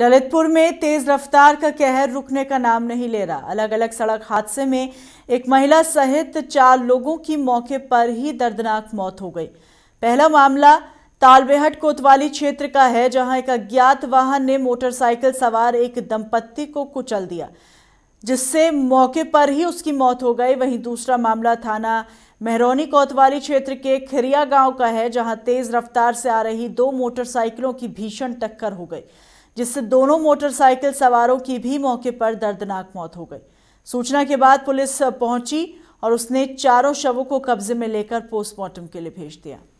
ललितपुर में तेज रफ्तार का कहर रुकने का नाम नहीं ले रहा अलग अलग सड़क हादसे में एक महिला सहित चार लोगों की मौके पर ही दर्दनाक मौत हो गई पहला मामला तालबेहट कोतवाली क्षेत्र का है जहां एक अज्ञात वाहन ने मोटरसाइकिल सवार एक दंपत्ति को कुचल दिया जिससे मौके पर ही उसकी मौत हो गई वहीं दूसरा मामला थाना मेहरौनी कोतवाली क्षेत्र के खिरिया गांव का है जहां तेज रफ्तार से आ रही दो मोटरसाइकिलों की भीषण टक्कर हो गई जिससे दोनों मोटरसाइकिल सवारों की भी मौके पर दर्दनाक मौत हो गई सूचना के बाद पुलिस पहुंची और उसने चारों शवों को कब्जे में लेकर पोस्टमार्टम के लिए भेज दिया